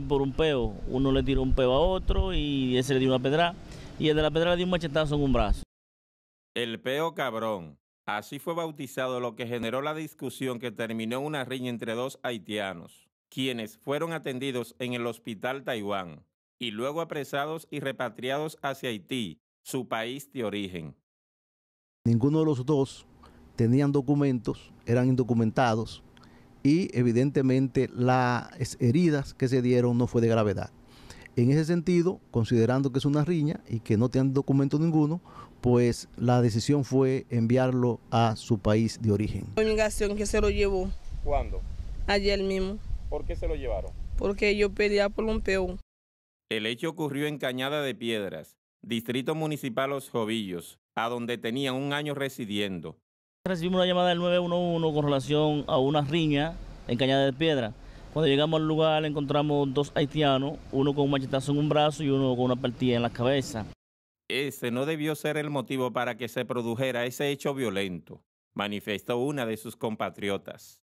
por un peo. Uno le tiró un peo a otro y ese le dio una pedra. Y el de la pedra le dio un machetazo en un brazo. El peo cabrón. Así fue bautizado lo que generó la discusión que terminó una riña entre dos haitianos, quienes fueron atendidos en el hospital Taiwán y luego apresados y repatriados hacia Haití, su país de origen. Ninguno de los dos tenían documentos, eran indocumentados y evidentemente las heridas que se dieron no fue de gravedad. En ese sentido, considerando que es una riña y que no tienen documento ninguno, pues la decisión fue enviarlo a su país de origen. Obligación que se lo llevó. ¿Cuándo? Ayer mismo. ¿Por qué se lo llevaron? Porque yo pedía por un peón. El hecho ocurrió en Cañada de Piedras, Distrito Municipal Los Jovillos, a donde tenía un año residiendo. Recibimos una llamada del 911 con relación a una riña en Cañada de Piedra. Cuando llegamos al lugar encontramos dos haitianos, uno con un machetazo en un brazo y uno con una partida en la cabeza. Ese no debió ser el motivo para que se produjera ese hecho violento, manifestó una de sus compatriotas.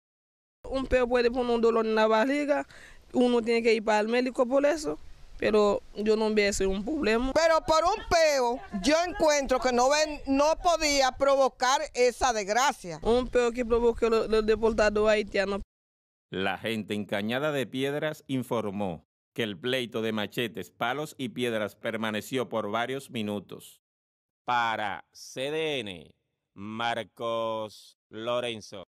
Un peo puede poner un dolor en la barriga, uno tiene que ir para el médico por eso pero yo no hubiese un problema. Pero por un peo, yo encuentro que no, ven, no podía provocar esa desgracia. Un peo que provocó los, los deportados haitianos. La gente encañada de piedras informó que el pleito de machetes, palos y piedras permaneció por varios minutos. Para CDN, Marcos Lorenzo.